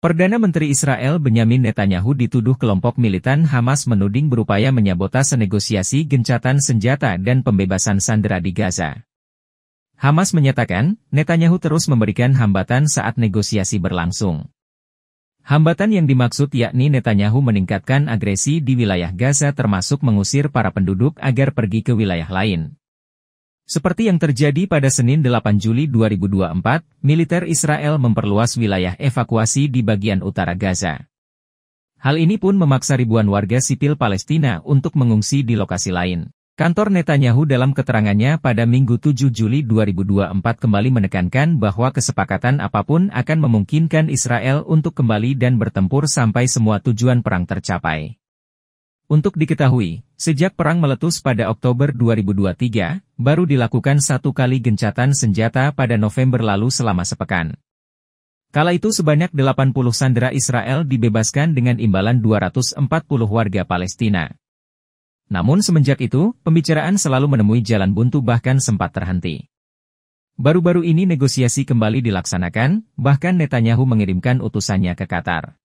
Perdana Menteri Israel Benyamin Netanyahu dituduh kelompok militan Hamas menuding berupaya menyabotase negosiasi gencatan senjata dan pembebasan sandera di Gaza. Hamas menyatakan, Netanyahu terus memberikan hambatan saat negosiasi berlangsung. Hambatan yang dimaksud yakni Netanyahu meningkatkan agresi di wilayah Gaza termasuk mengusir para penduduk agar pergi ke wilayah lain. Seperti yang terjadi pada Senin 8 Juli 2024, militer Israel memperluas wilayah evakuasi di bagian utara Gaza. Hal ini pun memaksa ribuan warga sipil Palestina untuk mengungsi di lokasi lain. Kantor Netanyahu dalam keterangannya pada Minggu 7 Juli 2024 kembali menekankan bahwa kesepakatan apapun akan memungkinkan Israel untuk kembali dan bertempur sampai semua tujuan perang tercapai. Untuk diketahui, sejak perang meletus pada Oktober 2023, baru dilakukan satu kali gencatan senjata pada November lalu selama sepekan. Kala itu sebanyak 80 sandera Israel dibebaskan dengan imbalan 240 warga Palestina. Namun semenjak itu, pembicaraan selalu menemui jalan buntu bahkan sempat terhenti. Baru-baru ini negosiasi kembali dilaksanakan, bahkan Netanyahu mengirimkan utusannya ke Qatar.